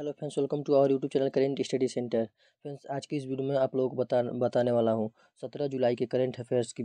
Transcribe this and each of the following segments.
hello friends welcome to our YouTube channel current study centre friends आज की इस video में आप लोगों को बता बताने वाला हूँ सत्रह जुलाई के करंट अफेयर्स की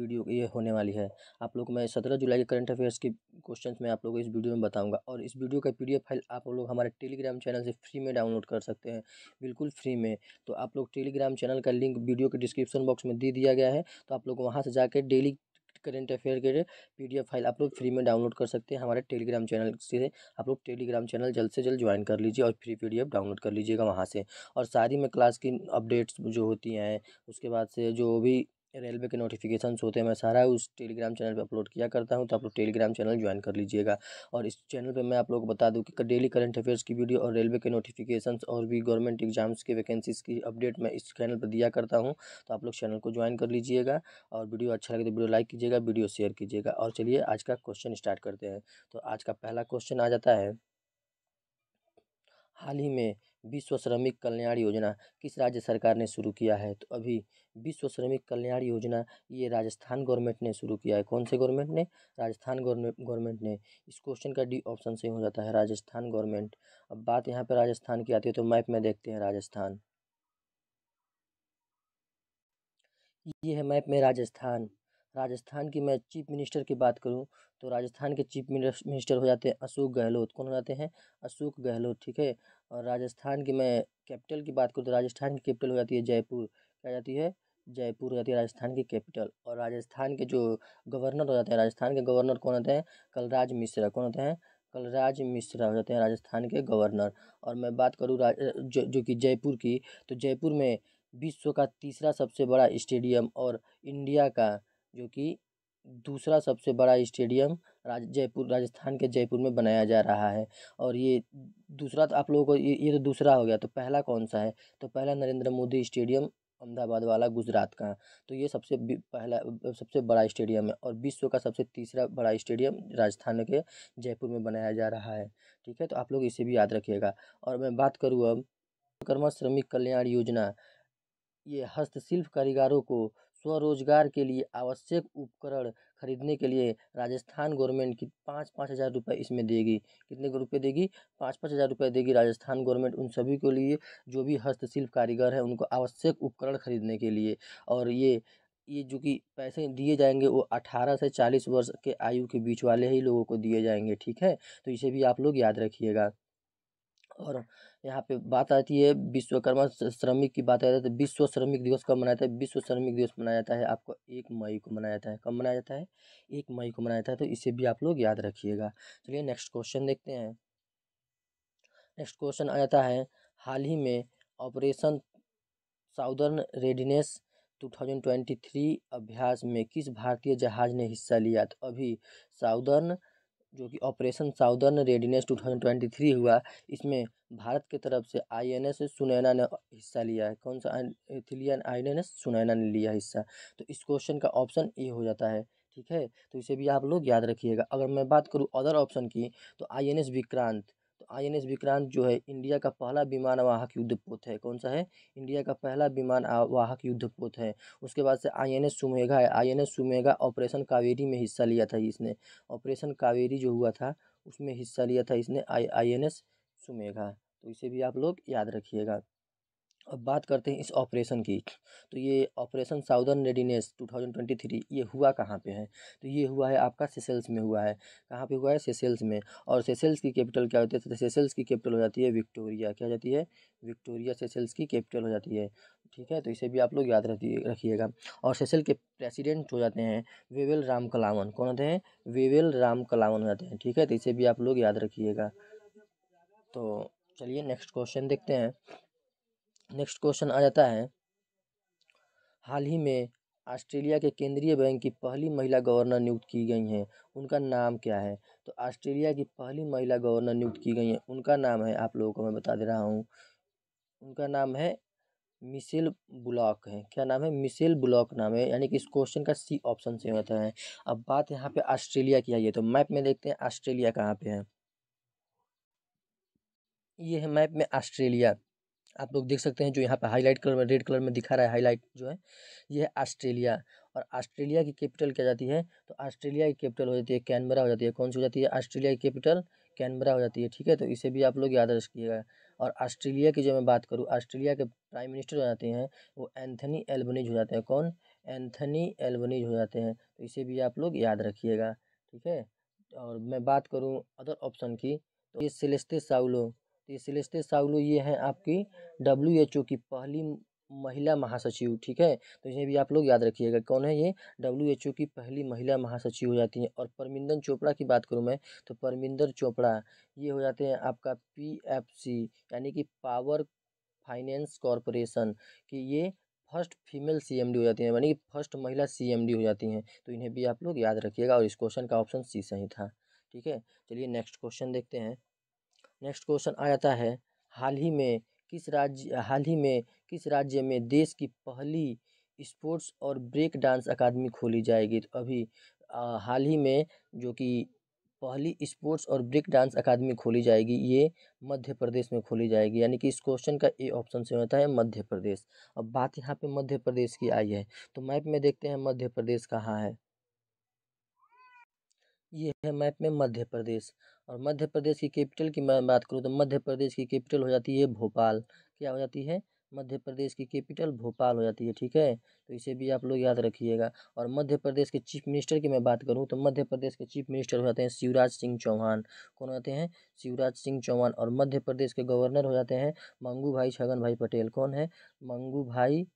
वीडियो ये होने वाली है आप लोग मैं सत्रह जुलाई के करंट अफेयर्स की क्वेश्चंस मैं आप लोगों को इस वीडियो में बताऊंगा और इस वीडियो का पीडीएफ फाइल आप लोग हमारे टेलीग्राम चैनल से फ्री में डाउनलोड कर सकते हैं बिल्कुल फ्री में तो आप लोग टेलीग्राम चैनल का लिंक वीडियो के डिस्क्रिप्शन बॉक्स में दे दिया गया है तो आप लोग वहाँ से जाकर डेली करेंट अफेयर के पीडीएफ फाइल आप लोग फ्री में डाउनलोड कर सकते हैं हमारे टेलीग्राम चैनल से आप लोग टेलीग्राम चैनल जल्द से जल्द ज्वाइन कर लीजिए और फ्री पी डाउनलोड कर लीजिएगा वहाँ से और सारी में क्लास की अपडेट्स जो होती हैं उसके बाद से जो भी रेलवे के नोटिफिकेशन होते हैं मैं सारा उस टेलीग्राम चैनल पे अपलोड किया करता हूँ तो आप लोग टेलीग्राम चैनल ज्वाइन कर लीजिएगा और इस चैनल पे मैं आप लोग को बता दूँ कि डेली करंट अफेयर्स की वीडियो और रेलवे के नोटिफिकेशन और भी गवर्नमेंट एग्जाम्स के वैकेंसीज की अपडेट मैं इस चैनल पर दिया करता हूँ तो आप लोग चैनल को ज्वाइन कर लीजिएगा और वीडियो अच्छा लगे तो वीडियो लाइक कीजिएगा वीडियो शेयर कीजिएगा और चलिए आज का क्वेश्चन स्टार्ट करते हैं तो आज का पहला क्वेश्चन आ जाता है हाल ही में विश्व श्रमिक कल्याण योजना किस राज्य सरकार ने शुरू किया है तो अभी विश्व श्रमिक कल्याण योजना ये राजस्थान गवर्नमेंट ने शुरू किया है कौन से गवर्नमेंट ने राजस्थान गवर्नमेंट ने इस क्वेश्चन का डी ऑप्शन से हो जाता है राजस्थान गवर्नमेंट अब बात यहाँ पर राजस्थान की आती है तो मैप में देखते हैं राजस्थान ये है मैप में राजस्थान राजस्थान की मैं चीफ मिनिस्टर की बात करूँ तो राजस्थान के चीफ मिनिस्टर हो जाते हैं अशोक गहलोत कौन हो जाते हैं अशोक गहलोत ठीक है और राजस्थान की मैं कैपिटल की बात करूँ तो राजस्थान की कैपिटल हो जाती है जयपुर क्या जाती है जयपुर हो जाती है राजस्थान की कैपिटल और राजस्थान के जो गवर्नर हो जाते हैं राजस्थान के गवर्नर कौन होते हैं कलराज मिश्रा कौन होते हैं कलराज मिश्रा हो जाते हैं राजस्थान के गवर्नर और मैं बात करूँ जो कि जयपुर की तो जयपुर में विश्व का तीसरा सबसे बड़ा स्टेडियम और इंडिया का जो कि दूसरा सबसे बड़ा स्टेडियम राज जयपुर राजस्थान के जयपुर में बनाया जा रहा है और ये दूसरा तो आप लोगों को ये ये तो दूसरा हो गया तो पहला कौन सा है तो पहला नरेंद्र मोदी स्टेडियम अहमदाबाद वाला गुजरात का तो ये सबसे पहला सबसे बड़ा स्टेडियम है और विश्व का सबसे तीसरा बड़ा स्टेडियम राजस्थान के जयपुर में बनाया जा रहा है ठीक है तो आप लोग इसे भी याद रखिएगा और मैं बात करूँ अब विश्वकर्मा श्रमिक कल्याण योजना ये हस्तशिल्प कारीगरों को स्वरोजगार के लिए आवश्यक उपकरण खरीदने के लिए राजस्थान गवर्नमेंट की पाँच पाँच हज़ार रुपये इसमें देगी कितने रुपये देगी पाँच पाँच हज़ार रुपये देगी राजस्थान गवर्नमेंट उन सभी के लिए जो भी हस्तशिल्प कारीगर हैं उनको आवश्यक उपकरण खरीदने के लिए और ये ये जो कि पैसे दिए जाएंगे वो अठारह से चालीस वर्ष के आयु के बीच वाले ही लोगों को दिए जाएंगे ठीक है तो इसे भी आप लोग याद रखिएगा और यहाँ पे बात आती है विश्वकर्मा श्रमिक की बात आ जाती है तो विश्व श्रमिक दिवस कब मनाया जाता है विश्व श्रमिक दिवस मनाया जाता है आपको एक मई को मनाया जाता है कब मनाया जाता है एक मई को मनाया जाता है तो इसे भी आप लोग याद रखिएगा चलिए नेक्स्ट क्वेश्चन देखते हैं नेक्स्ट क्वेश्चन आ जाता है हाल ही में ऑपरेशन साउदर्न रेडिनेस 2023 अभ्यास में किस भारतीय जहाज ने हिस्सा लिया तो अभी साउदर्न जो कि ऑपरेशन साउदर्न रेडीनेस 2023 हुआ इसमें भारत के तरफ से आई एन एस सुनैना ने हिस्सा लिया है कौन सा इथिलियन आई एन एस सुनैना ने लिया हिस्सा तो इस क्वेश्चन का ऑप्शन ए हो जाता है ठीक है तो इसे भी आप लोग याद रखिएगा अगर मैं बात करूँ अदर ऑप्शन की तो I N S Vikrant I N S Vikrant जो है इंडिया का पहला विमान वाहक युद्धपोत है कौन सा है इंडिया का पहला विमान वाहक युद्धपोत है उसके बाद से आई एन एस सुमेघा है I N S Sumedha operation Kaveri में हिस्सा लिया था इसने ऑपरेशन कावेरी जो हुआ था उसमें हिस्सा लिया था इसने आई आई एन एस सुमेघा तो इसे भी आप लोग याद रखिएगा अब बात करते हैं इस ऑपरेशन की तो ये ऑपरेशन साउदर्न रेडीनेस 2023 ये हुआ कहाँ पे है तो ये हुआ है आपका सेसेल्स में हुआ है कहाँ पे हुआ है सेसेल्स में और सेसेल्स की कैपिटल क्या होती है तो सेसेल्स की कैपिटल हो जाती है विक्टोरिया क्या हो जाती है विक्टोरिया सेसेल्स की कैपिटल हो जाती है ठीक है तो इसे भी आप लोग याद रखिएगा और सेसेल के प्रेसिडेंट हो जाते हैं वेवेल राम कलावन कौन होते हैं वेवेल राम कलावन हो जाते हैं ठीक है तो इसे भी आप लोग याद रखिएगा तो चलिए नेक्स्ट क्वेश्चन देखते हैं नेक्स्ट क्वेश्चन आ जाता है हाल ही में ऑस्ट्रेलिया के केंद्रीय बैंक की पहली महिला गवर्नर नियुक्त की गई हैं उनका नाम क्या है तो ऑस्ट्रेलिया की पहली महिला गवर्नर नियुक्त की गई हैं उनका नाम है आप लोगों को मैं बता दे रहा हूँ उनका नाम है मिसेल ब्लॉक है क्या नाम है मिसेल ब्लॉक नाम है यानी कि इस क्वेश्चन का सी ऑप्शन से होता है अब बात यहाँ पे ऑस्ट्रेलिया की आई है तो मैप में देखते हैं ऑस्ट्रेलिया कहाँ पे है ये है मैप में ऑस्ट्रेलिया आप लोग देख सकते हैं जो यहाँ पर हाईलाइट कलर में रेड कलर में दिखा रहा है हाईलाइट जो है ये है ऑस्ट्रेलिया और ऑस्ट्रेलिया की कैपिटल क्या जाती है तो ऑस्ट्रेलिया की कैपिटल हो जाती है कैनबरा हो जाती है कौन सी हो जाती है ऑस्ट्रेलिया की कैपिटल कैनबरा हो जाती है ठीक है तो इसे भी आप लोग याद रखिएगा और ऑस्ट्रेलिया की जो मैं बात करूँ ऑस्ट्रेलिया के प्राइम मिनिस्टर हो जाते हैं वो एंथनी एल्बनीज हो जाते हैं कौन एंथनी एल्बनीज हो जाते हैं तो इसे भी आप लोग याद रखिएगा ठीक है और मैं बात करूँ अदर ऑप्शन की तो ये सेलेस्ते साउलो तो ये साउलो ये हैं आपकी डब्ल्यू एच ओ की पहली महिला महासचिव ठीक है तो इन्हें भी आप लोग याद रखिएगा कौन है ये डब्ल्यू एच ओ की पहली महिला महासचिव हो जाती हैं और परमिंदर चोपड़ा की बात करूँ मैं तो परमिंदर चोपड़ा ये हो जाते हैं आपका पी एफ सी यानी कि पावर फाइनेंस कॉरपोरेशन कि ये फर्स्ट फीमेल सीएमडी हो जाती हैं यानी कि फर्स्ट महिला सीएमडी हो जाती हैं तो इन्हें भी आप लोग याद रखिएगा और इस क्वेश्चन का ऑप्शन सी सही था ठीक है चलिए नेक्स्ट क्वेश्चन देखते हैं नेक्स्ट क्वेश्चन आ जाता है हाल ही में किस राज्य हाल ही में किस राज्य में देश की पहली स्पोर्ट्स और ब्रेक डांस अकादमी खोली जाएगी तो अभी हाल ही में जो कि पहली स्पोर्ट्स और ब्रेक डांस अकादमी खोली जाएगी ये मध्य प्रदेश में खोली जाएगी यानी कि इस क्वेश्चन का ए ऑप्शन से होता है मध्य प्रदेश अब बात यहाँ पे मध्य प्रदेश की आई है तो मैप में देखते हैं मध्य प्रदेश कहाँ है ये है मैप में मध्य प्रदेश और मध्य प्रदेश की कैपिटल की मैं बात करूँ तो मध्य प्रदेश की कैपिटल हो जाती है भोपाल क्या हो जाती है मध्य प्रदेश की कैपिटल भोपाल हो जाती है ठीक है तो इसे भी आप लोग याद रखिएगा और मध्य प्रदेश के चीफ मिनिस्टर की मैं बात करूं तो मध्य प्रदेश के चीफ मिनिस्टर हो जाते हैं शिवराज सिंह चौहान कौन हो जाते हैं शिवराज सिंह चौहान और मध्य प्रदेश के गवर्नर हो जाते हैं मंगू भाई छगन भाई पटेल कौन है मंगू भाई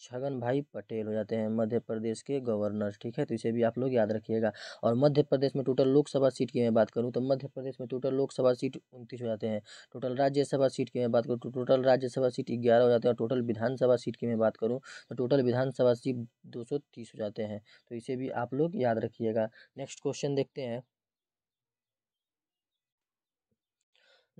छगन भाई पटेल हो जाते हैं मध्य प्रदेश के गवर्नर ठीक है तो इसे भी आप लोग याद रखिएगा और मध्य प्रदेश में टोटल लोकसभा सीट की मैं बात करूं तो मध्य प्रदेश में टोटल लोकसभा सीट उनतीस हो जाते हैं टोटल राज्यसभा सीट की मैं बात करूँ तो टोटल राज्यसभा सीट ग्यारह हो जाते हैं और टोटल विधानसभा सीट की मैं बात करूँ तो टोटल विधानसभा सीट दो हो जाते हैं तो इसे भी आप लोग याद रखिएगा नेक्स्ट क्वेश्चन देखते हैं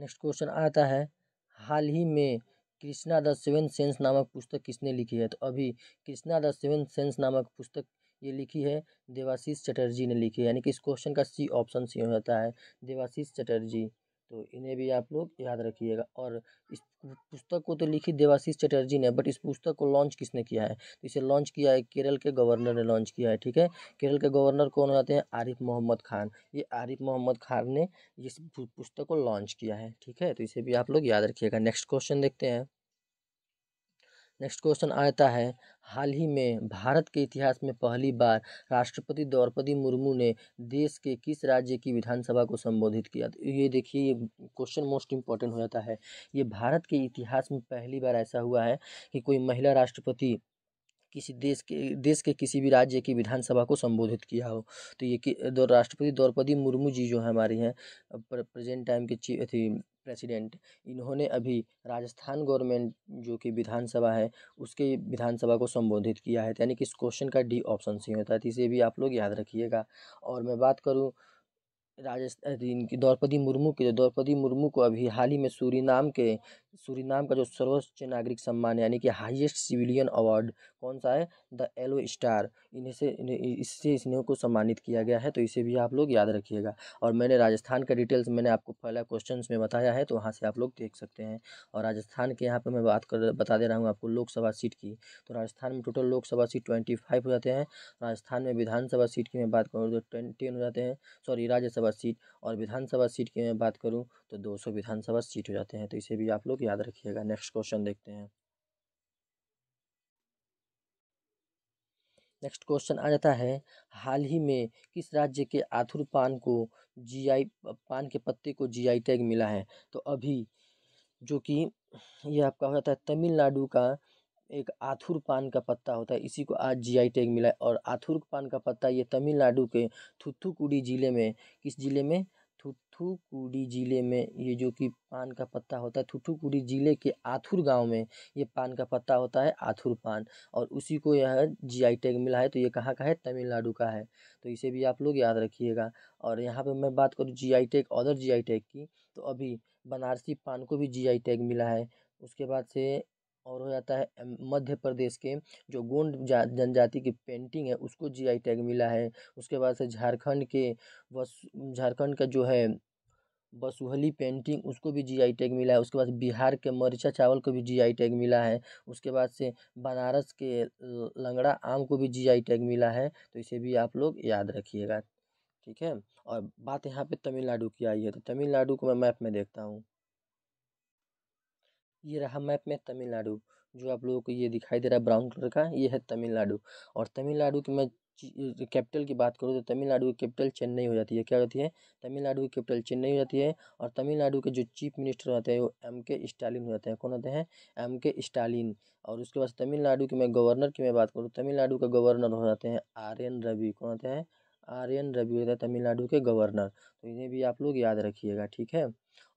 नेक्स्ट क्वेश्चन आता है हाल ही में कृष्णा द सेवन सेंस नामक पुस्तक किसने लिखी है तो अभी कृष्णा द सेवन सेंस नामक पुस्तक ये लिखी है देवाशीष चटर्जी ने लिखी है यानी कि इस क्वेश्चन का सी ऑप्शन सी होता है देवाशीष चटर्जी तो इन्हें भी आप लोग याद रखिएगा और इस पुस्तक को तो लिखी देवाशीष चटर्जी ने बट इस पुस्तक को लॉन्च किसने किया है तो इसे लॉन्च किया है केरल के गवर्नर ने लॉन्च किया है ठीक है केरल के गवर्नर कौन हो जाते हैं आरिफ मोहम्मद खान ये आरिफ मोहम्मद खान ने इस पुस्तक को लॉन्च किया है ठीक है तो इसे भी आप लोग याद रखिएगा नेक्स्ट क्वेश्चन देखते हैं नेक्स्ट क्वेश्चन आता है हाल ही में भारत के इतिहास में पहली बार राष्ट्रपति द्रौपदी मुर्मू ने देश के किस राज्य की विधानसभा को संबोधित किया तो ये देखिए ये क्वेश्चन मोस्ट इम्पॉर्टेंट हो जाता है ये भारत के इतिहास में पहली बार ऐसा हुआ है कि कोई महिला राष्ट्रपति किसी देश के देश के किसी भी राज्य की विधानसभा को संबोधित किया हो तो ये कि राष्ट्रपति द्रौपदी मुर्मू जी जो हमारी हैं प्रेजेंट टाइम के अथी प्रेसिडेंट इन्होंने अभी राजस्थान गवर्नमेंट जो कि विधानसभा है उसके विधानसभा को संबोधित किया है तो यानी कि इस क्वेश्चन का डी ऑप्शन सी होता है तो इसे भी आप लोग याद रखिएगा और मैं बात करूँ राजस्थान इनकी द्रौपदी मुर्मू के तो द्रौपदी मुर्मू को अभी हाल ही में सूरीनाम के सूरीनाम का जो सर्वोच्च नागरिक सम्मान यानी कि हाईएस्ट सिविलियन अवार्ड कौन सा है द एलो स्टार इन्हें से इससे इसने को सम्मानित किया गया है तो इसे भी आप लोग याद रखिएगा और मैंने राजस्थान का डिटेल्स मैंने आपको पहला क्वेश्चन में बताया है तो वहाँ से आप लोग देख सकते हैं और राजस्थान के यहाँ पर मैं बात कर बता दे रहा हूँ आपको लोकसभा सीट की तो राजस्थान में total Lok Sabha seat twenty five हो जाते हैं राजस्थान में विधानसभा सीट की मैं बात करूँ तो टेन टेन हो जाते हैं सॉरी राज्यसभा सीट और विधानसभा सीट की मैं बात करूँ तो दो विधानसभा सीट हो जाते हैं तो इसे भी आप लोग लोग याद रखिएगा नेक्स्ट क्वेश्चन देखते हैं नेक्स्ट क्वेश्चन आ जाता है हाल ही में किस राज्य के आथुर पान को जीआई पान के पत्ते को जीआई टैग मिला है तो अभी जो कि यह आपका हो जाता है तमिलनाडु का एक आथुर पान का पत्ता होता है इसी को आज जीआई टैग मिला है और आथुर पान का पत्ता ये तमिलनाडु के थुथुकुडी ज़िले में किस ज़िले में थूथुकुडी ज़िले में ये जो कि पान का पत्ता होता है थूथुकुडी ज़िले के आथुर गाँव में ये पान का पत्ता होता है आथुर पान और उसी को यह जी आई टैग मिला है तो ये कहाँ का है तमिलनाडु का है तो इसे भी आप लोग याद रखिएगा और यहाँ पे मैं बात करूँ G I tag other G I tag की तो अभी बनारसी पान को भी जी आई टैग मिला है उसके बाद से और हो जाता है मध्य प्रदेश के जो गोंड जनजाति की पेंटिंग है उसको जीआई टैग मिला है उसके बाद से झारखंड के वस झारखंड का जो है बसुहली पेंटिंग उसको भी जी आई टैग मिला है उसके बाद बिहार के मरीचा चावल को भी जी आई टैग मिला है उसके बाद से बनारस के लंगड़ा आम को भी जी आई टैग मिला है तो इसे भी आप लोग याद रखिएगा ठीक है और बात यहाँ पे तमिलनाडु की आई है तो तमिलनाडु को मैं मैप में देखता हूँ ये रहा मैप में तमिलनाडु जो आप लोगों को ये दिखाई दे रहा है ब्राउन कलर का ये है तमिलनाडु और तमिलनाडु की मैं कैपिटल की बात करूँ तो तमिलनाडु की कैपिटल चेन्नई हो जाती है क्या होती है तमिलनाडु की कैपिटल चेन्नई हो जाती है और तमिलनाडु के जो चीफ मिनिस्टर होते हैं वो एम के स्टालिन हो जाते हैं कौन होते हैं एम के स्टालिन और उसके बाद तमिलनाडु के मैं गवर्नर की मैं बात करूँ तो तमिलनाडु का गवर्नर हो जाते हैं आर एन रवि कौन होते हैं आर एन रवि होता है तमिलनाडु के गवर्नर तो इन्हें भी आप लोग याद रखिएगा ठीक है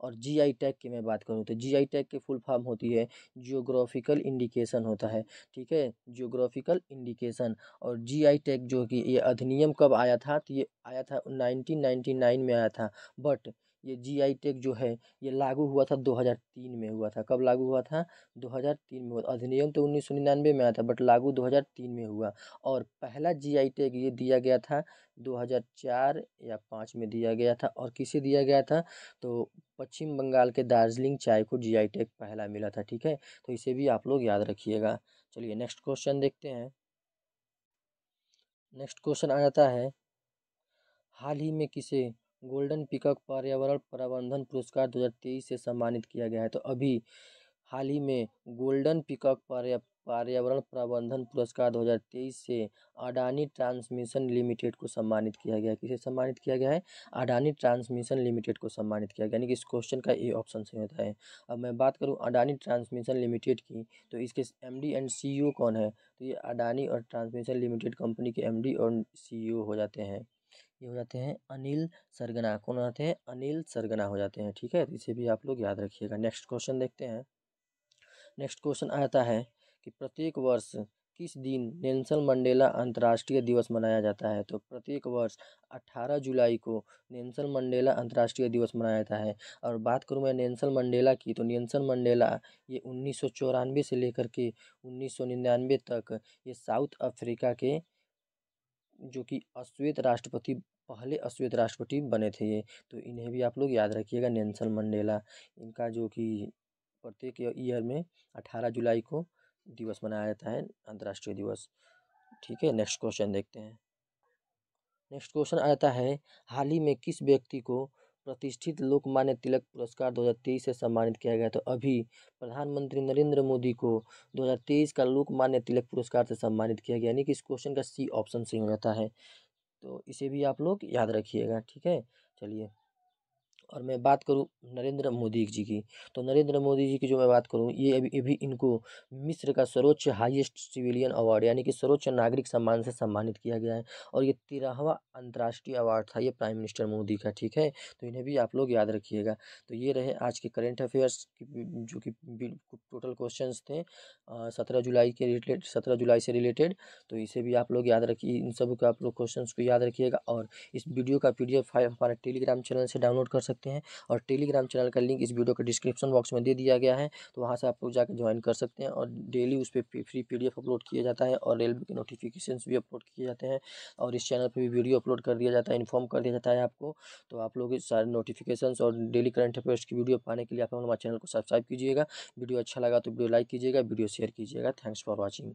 और जी आई टैग की मैं बात करूँ तो जी आई टैग की फुल फॉर्म होती है जियोग्राफिकल इंडिकेशन होता है ठीक है जियोग्राफिकल इंडिकेशन और जी आई टैग जो कि ये अधिनियम कब आया था तो ये आया था नाइनटीन नाइन्टी नाइन में आया था बट ये जी आई टेक जो है ये लागू हुआ था दो हज़ार तीन में हुआ था कब लागू हुआ था दो हज़ार तीन में हुआ अधिनियम तो उन्नीस सौ निन्यानवे में आया था बट लागू दो हज़ार तीन में हुआ और पहला जी आई टेक ये दिया गया था दो हज़ार चार या पाँच में दिया गया था और किसे दिया गया था तो पश्चिम बंगाल के दार्जिलिंग चाय को जी आई टेक पहला मिला था ठीक है तो इसे भी आप लोग याद रखिएगा चलिए नेक्स्ट क्वेश्चन देखते हैं नेक्स्ट क्वेश्चन आ जाता है हाल ही में किसे गोल्डन पिकअप पर्यावरण प्रबंधन पुरस्कार दो हज़ार तेईस से सम्मानित किया गया है तो अभी हाल ही में गोल्डन पिकअप पर्या पर्यावरण प्रबंधन पुरस्कार दो हज़ार तेईस से अडानी ट्रांसमिशन लिमिटेड को सम्मानित किया गया किसे सम्मानित किया गया है अडानी ट्रांसमिशन लिमिटेड को सम्मानित किया गया यानी कि इस क्वेश्चन का ए ऑप्शन सही होता है अब मैं बात करूं अडानी ट्रांसमिशन लिमिटेड की तो इसके एमडी एंड सीईओ कौन है तो ये अडानी और ट्रांसमिशन लिमिटेड कंपनी के एम और सी हो जाते हैं ये हो जाते हैं अनिल सरगना कौन हो जाते हैं अनिल सरगना हो जाते हैं ठीक है तो इसे भी आप लोग याद रखिएगा नेक्स्ट क्वेश्चन देखते हैं नेक्स्ट क्वेश्चन आता है कि प्रत्येक वर्ष किस दिन नेल्सन मंडेला अंतर्राष्ट्रीय दिवस मनाया जाता है तो प्रत्येक वर्ष अट्ठारह जुलाई को नेल्सन मंडेला अंतर्राष्ट्रीय दिवस मनाया जाता है और बात करूँ मैं नेल्सन मंडेला की तो नेल्सन मंडेला ये उन्नीस से लेकर के उन्नीस तक ये साउथ अफ्रीका के जो कि अश्वेत राष्ट्रपति पहले अश्वेत राष्ट्रपति बने थे ये तो इन्हें भी आप लोग याद रखिएगा नेल्सन मंडेला इनका जो कि प्रत्येक ईयर में अठारह जुलाई को दिवस मनाया जाता है अंतर्राष्ट्रीय दिवस ठीक है नेक्स्ट क्वेश्चन देखते हैं नेक्स्ट क्वेश्चन आ जाता है हाल ही में किस व्यक्ति को प्रतिष्ठित लोकमान्य तिलक पुरस्कार 2023 से सम्मानित किया गया तो अभी प्रधानमंत्री नरेंद्र मोदी को 2023 का लोकमान्य तिलक पुरस्कार से सम्मानित किया गया यानी कि इस क्वेश्चन का सी ऑप्शन सही हो जाता है तो इसे भी आप लोग याद रखिएगा ठीक है चलिए और मैं बात करूँ नरेंद्र मोदी जी की तो नरेंद्र मोदी जी की जो मैं बात करूँ ये अभी अभी इनको मिस्र का सर्वोच्च हाईएस्ट सिविलियन अवार्ड यानी कि सर्वोच्च नागरिक सम्मान से सम्मानित किया गया है और ये तेरहवा अंतर्राष्ट्रीय अवार्ड था ये प्राइम मिनिस्टर मोदी का ठीक है तो इन्हें भी आप लोग याद रखिएगा तो ये रहे आज के करेंट अफेयर्स जो कि टोटल क्वेश्चन थे सत्रह जुलाई के रिलेटेड सत्रह जुलाई से रिलेटेड तो इसे भी आप लोग याद रखिए इन सब को आप लोग क्वेश्चन को याद रखिएगा और इस वीडियो का पी डी एफ हमारे टेलीग्राम चैनल से डाउनलोड कर सकते सकते हैं और टेलीग्राम चैनल का लिंक इस वीडियो के डिस्क्रिप्शन बॉक्स में दे दिया गया है तो वहाँ से आप लोग जाकर ज्वाइन कर सकते हैं और डेली उस पर फ्री पी अपलोड किया जाता है और रेलवे के नोटिफिकेशन भी अपलोड किए जाते हैं और इस चैनल पर भी वीडियो अपलोड कर दिया जाता है इन्फॉर्म कर दिया जाता है आपको तो आप लोग सारे नोटिफिकेशन और डेली करंट अफेयर्स की वीडियो पाने के लिए आप हमारे चैनल को सब्सक्राइब कीजिएगा वीडियो अच्छा लगा तो वीडियो लाइक कीजिएगा वीडियो शेयर कीजिएगा थैंक्स फॉर वॉचिंग